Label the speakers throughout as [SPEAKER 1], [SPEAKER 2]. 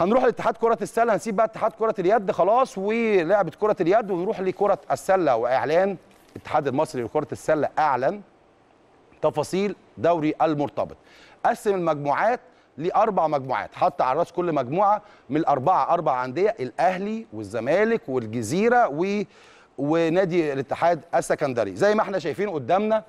[SPEAKER 1] هنروح لاتحاد كره السله هنسيب بقى اتحاد كره اليد خلاص ولعبه كره اليد ونروح لكره السله واعلان الاتحاد المصري لكره السله اعلن تفاصيل دوري المرتبط قسم المجموعات لاربع مجموعات حط على راس كل مجموعه من الاربعه اربع انديه الاهلي والزمالك والجزيره و... ونادي الاتحاد السكندري زي ما احنا شايفين قدامنا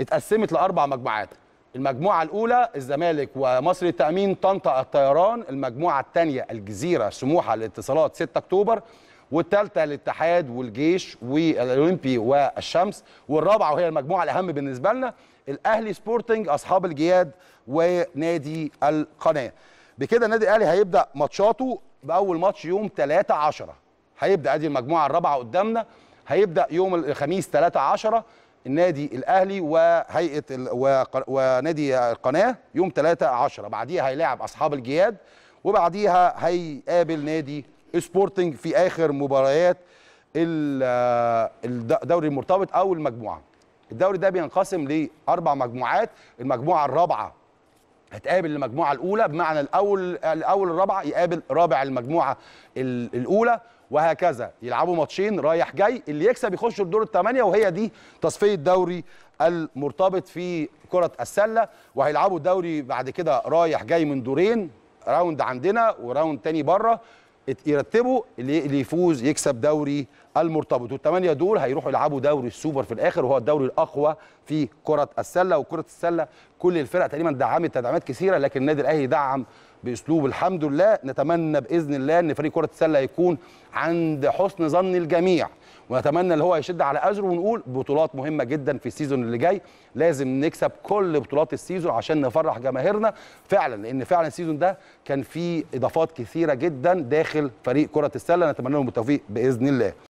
[SPEAKER 1] اتقسمت لاربع مجموعات المجموعة الأولى الزمالك ومصر التأمين طنطا الطيران المجموعة الثانية الجزيرة سموحة للاتصالات 6 أكتوبر والثالثة الاتحاد والجيش والأولمبي والشمس والرابعة وهي المجموعة الأهم بالنسبة لنا الأهلي سبورتنج أصحاب الجياد ونادي القناة بكده النادي الأهلي هيبدأ ماتشاته بأول ماتش يوم 3 10 هيبدأ أدي المجموعة الرابعة قدامنا هيبدأ يوم الخميس 3 10 النادي الاهلي وهيئه ال... و... ونادي القناه يوم 3 10 بعديها هيلاعب اصحاب الجياد وبعديها هيقابل نادي سبورتنج في اخر مباريات الدوري المرتبط او المجموعه الدوري ده بينقسم لاربع مجموعات المجموعه الرابعه هتقابل المجموعه الاولى بمعنى الاول الاول الرابعه يقابل رابع المجموعه الاولى وهكذا يلعبوا ماتشين رايح جاي اللي يكسب يخش الدور الثمانيه وهي دي تصفيه دوري المرتبط في كره السله وهيلعبوا الدوري بعد كده رايح جاي من دورين راوند عندنا وراوند تاني بره يرتبوا اللي يفوز يكسب دوري المرتبط والثمانيه دول هيروحوا يلعبوا دوري السوبر في الاخر وهو الدوري الاقوى في كره السله وكره السله كل الفرق تقريبا دعمت تدعيمات كثيره لكن النادي الاهلي دعم باسلوب الحمد لله نتمنى باذن الله ان فريق كره السله يكون عند حسن ظن الجميع ونتمنى ان هو يشد على ازره ونقول بطولات مهمه جدا في السيزون اللي جاي لازم نكسب كل بطولات السيزون عشان نفرح جماهيرنا فعلا لان فعلا السيزون ده كان فيه اضافات كثيره جدا داخل فريق كره السله نتمنى لهم التوفيق باذن الله